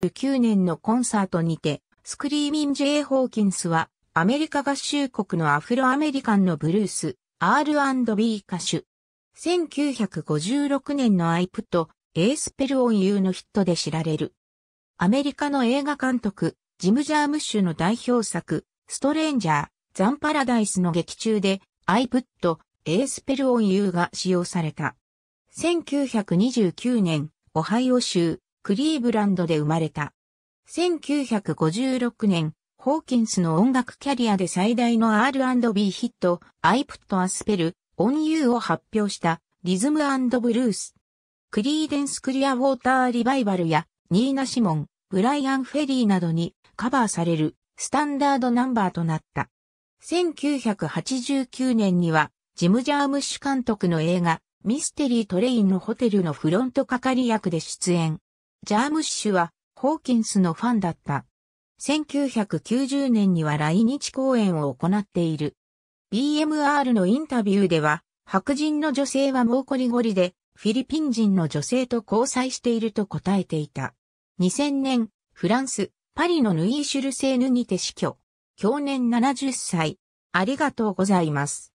19年のコンサートにて、スクリーミン・ジェイ・ホーキンスは、アメリカ合衆国のアフロアメリカンのブルース、R&B 歌手。1956年のアイプと、エースペルオンユーのヒットで知られる。アメリカの映画監督、ジム・ジャームッシュの代表作、ストレンジャー、ザンパラダイスの劇中で、アイプット、エースペルオンユーが使用された。1929年、オハイオ州、クリーブランドで生まれた。1956年、ホーキンスの音楽キャリアで最大の R&B ヒット、I Put a Spell on You を発表したリズムブルース。クリーデンス・クリア・ウォーター・リバイバルやニーナ・シモン、ブライアン・フェリーなどにカバーされるスタンダードナンバーとなった。1989年にはジム・ジャームッシュ監督の映画ミステリー・トレインのホテルのフロント係役で出演。ジャームッシュはホーキンスのファンだった。1990年には来日公演を行っている。BMR のインタビューでは、白人の女性はもうこりごりで、フィリピン人の女性と交際していると答えていた。2000年、フランス、パリのヌイーシュルセーヌにて死去。去年70歳。ありがとうございます。